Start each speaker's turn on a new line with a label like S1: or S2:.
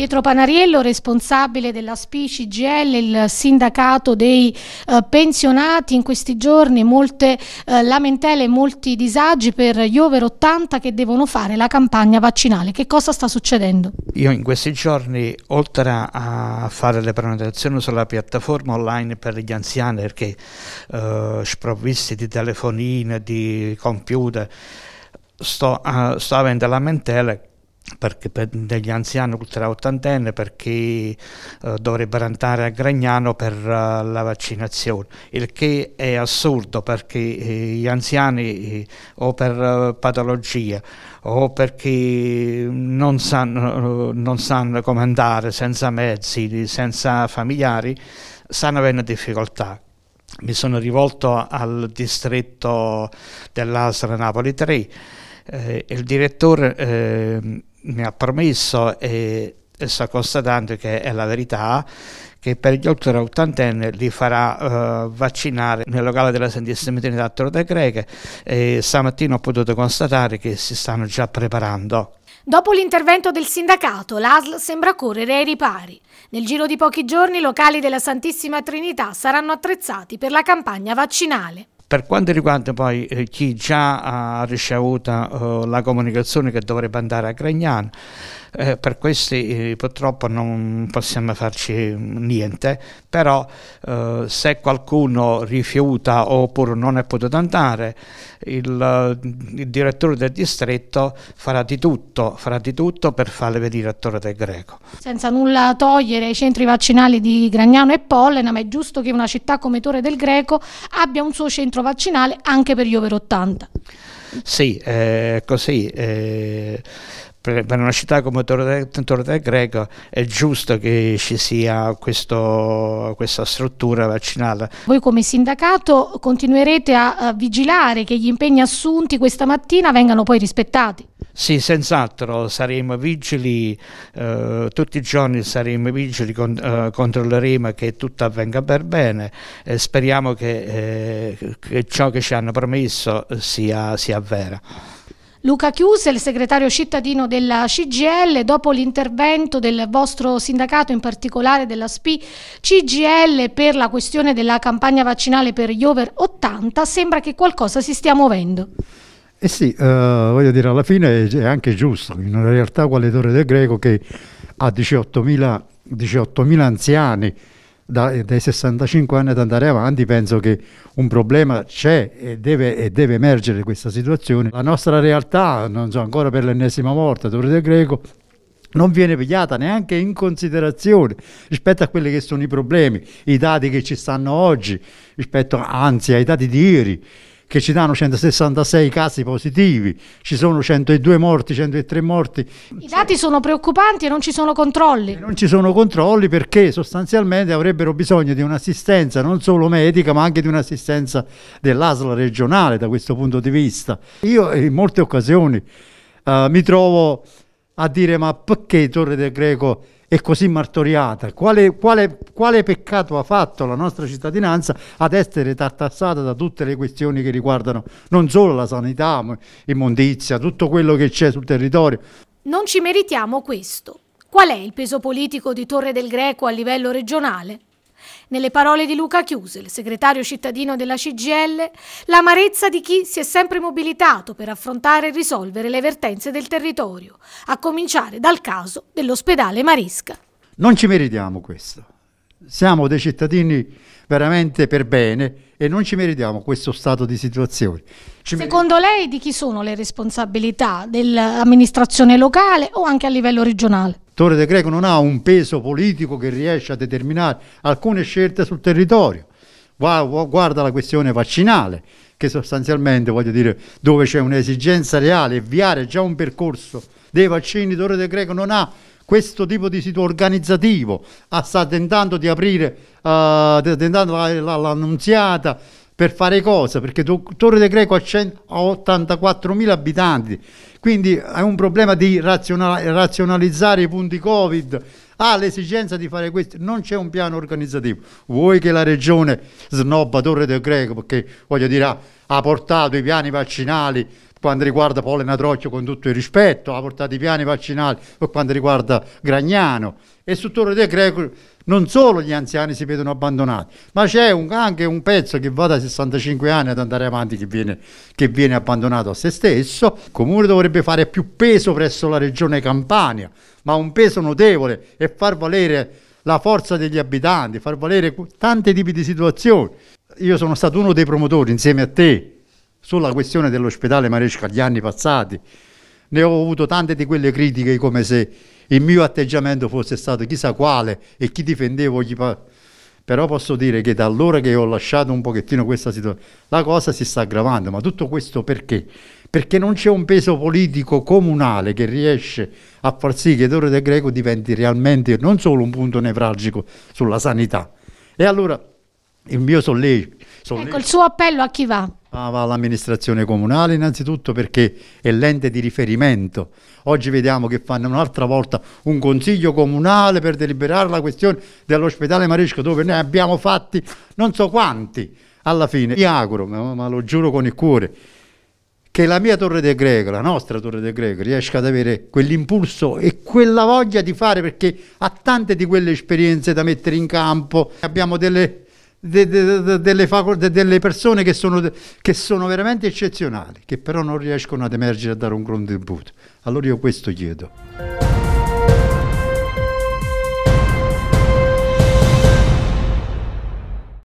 S1: Pietro Panariello, responsabile della SPICI GL, il sindacato dei eh, pensionati. In questi giorni molte eh, lamentele, molti disagi per gli over 80 che devono fare la campagna vaccinale. Che cosa sta succedendo?
S2: Io in questi giorni, oltre a fare le prenotazioni sulla piattaforma online per gli anziani, perché eh, sprovvisti di telefonine, di computer, sto, uh, sto avendo lamentele perché per degli anziani ultra ottantenne per chi eh, dovrebbero andare a Gragnano per uh, la vaccinazione il che è assurdo perché eh, gli anziani eh, o per uh, patologia o perché non sanno, non sanno come andare senza mezzi, senza familiari stanno avendo difficoltà mi sono rivolto al distretto dell'Asra Napoli 3 il direttore ehm, mi ha promesso e è constatando che è la verità che per gli oltre 80 li farà uh, vaccinare nel locale della Santissima Trinità a Torre Greche e stamattina ho potuto constatare che si stanno già preparando.
S1: Dopo l'intervento del sindacato, l'ASL sembra correre ai ripari. Nel giro di pochi giorni i locali della Santissima Trinità saranno attrezzati per la campagna vaccinale.
S2: Per quanto riguarda poi eh, chi già ha ricevuto eh, la comunicazione che dovrebbe andare a Gragnano, eh, per questi eh, purtroppo non possiamo farci niente, però eh, se qualcuno rifiuta oppure non è potuto andare, il, il, direttore del distretto farà di tutto, farà di tutto per farle vedere a Torre del Greco.
S1: Senza nulla togliere i centri vaccinali di Gragnano e Pollena, ma è giusto che una città come Torre del Greco abbia un suo centro vaccinale anche per gli over 80.
S2: Sì, è eh, così. Eh, per, una città come Torre, Torre Greco è giusto che ci sia questo, questa struttura vaccinale.
S1: Voi come sindacato continuerete a vigilare che gli impegni assunti questa mattina vengano poi rispettati?
S2: Sì, senz'altro saremo vigili, eh, tutti i giorni saremo vigili, con, eh, controlleremo che tutto avvenga per bene e speriamo che, eh, che ciò che ci hanno promesso sia, sia vero.
S1: Luca Chiuse, il segretario cittadino della CGL, dopo l'intervento del vostro sindacato, in particolare della SPI CGL, per la questione della campagna vaccinale per gli over 80, sembra che qualcosa si stia muovendo.
S3: Eh sì, eh, voglio dire, alla fine è anche giusto, in una realtà quale Torre del Greco che ha 18.000 18 anziani, da, dai 65 anni ad andare avanti penso che un problema c'è e deve, e deve emergere questa situazione. La nostra realtà, non so, ancora per l'ennesima volta, Torre del Greco, non viene pigliata neanche in considerazione rispetto a quelli che sono i problemi, i dati che ci stanno oggi, rispetto anzi ai dati di ieri che ci danno 166 casi positivi, ci sono 102 morti, 103 morti.
S1: I dati sono preoccupanti e non ci sono controlli. E
S3: non ci sono controlli perché sostanzialmente avrebbero bisogno di un'assistenza non solo medica ma anche di un'assistenza dell'ASLA regionale da questo punto di vista. Io in molte occasioni uh, mi trovo a dire ma perché Torre del Greco è così martoriata? Quale, quale, quale peccato ha fatto la nostra cittadinanza ad essere tartassata da tutte le questioni che riguardano non solo la sanità, ma immondizia, tutto quello che c'è sul territorio?
S1: Non ci meritiamo questo. Qual è il peso politico di Torre del Greco a livello regionale? Nelle parole di Luca Chiuse, il segretario cittadino della CGL, l'amarezza di chi si è sempre mobilitato per affrontare e risolvere le vertenze del territorio, a cominciare dal caso dell'ospedale Marisca.
S3: Non ci meritiamo questo. Siamo dei cittadini veramente per bene e non ci meritiamo questo stato di situazione. Ci
S1: Secondo lei di chi sono le responsabilità dell'amministrazione locale o anche a livello regionale?
S3: Torre De Greco non ha un peso politico che riesce a determinare alcune scelte sul territorio. Guarda la questione vaccinale, che sostanzialmente, voglio dire, dove c'è un'esigenza reale e già un percorso dei vaccini, Torre De Greco non ha questo tipo di sito organizzativo, ah, sta tentando di aprire, uh, tentando l'annunziata, per fare cosa? Perché Torre de Greco ha 84.000 abitanti, quindi è un problema di razionalizzare i punti Covid, ha ah, l'esigenza di fare questo, non c'è un piano organizzativo. Vuoi che la regione snobba Torre del Greco perché voglio dire, ha, ha portato i piani vaccinali quando riguarda Pole Natrocchio con tutto il rispetto, ha portato i piani vaccinali per quanto riguarda Gragnano e su Torre De Greco non solo gli anziani si vedono abbandonati, ma c'è un, anche un pezzo che va da 65 anni ad andare avanti che viene, che viene abbandonato a se stesso. Il comune dovrebbe fare più peso presso la regione Campania, ma un peso notevole e far valere la forza degli abitanti, far valere tanti tipi di situazioni. Io sono stato uno dei promotori insieme a te sulla questione dell'ospedale Maresca gli anni passati ne ho avuto tante di quelle critiche come se il mio atteggiamento fosse stato chissà quale e chi difendevo gli pa- però posso dire che da allora che ho lasciato un pochettino questa situazione la cosa si sta aggravando ma tutto questo perché? perché non c'è un peso politico comunale che riesce a far sì che Dore del Greco diventi realmente non solo un punto nevralgico sulla sanità e allora il mio sollecico. Solle... Ecco,
S1: il suo appello a chi va?
S3: Ah, va all'amministrazione comunale innanzitutto perché è l'ente di riferimento. Oggi vediamo che fanno un'altra volta un consiglio comunale per deliberare la questione dell'ospedale Maresco dove ne abbiamo fatti non so quanti. Alla fine mi auguro, ma, ma lo giuro con il cuore, che la mia Torre del Greco, la nostra Torre del Greco, riesca ad avere quell'impulso e quella voglia di fare perché ha tante di quelle esperienze da mettere in campo. Abbiamo delle de, de, delle, delle, persone che sono, che sono, veramente eccezionali, che però non riescono ad emergere a dare un contributo. Allora io questo chiedo.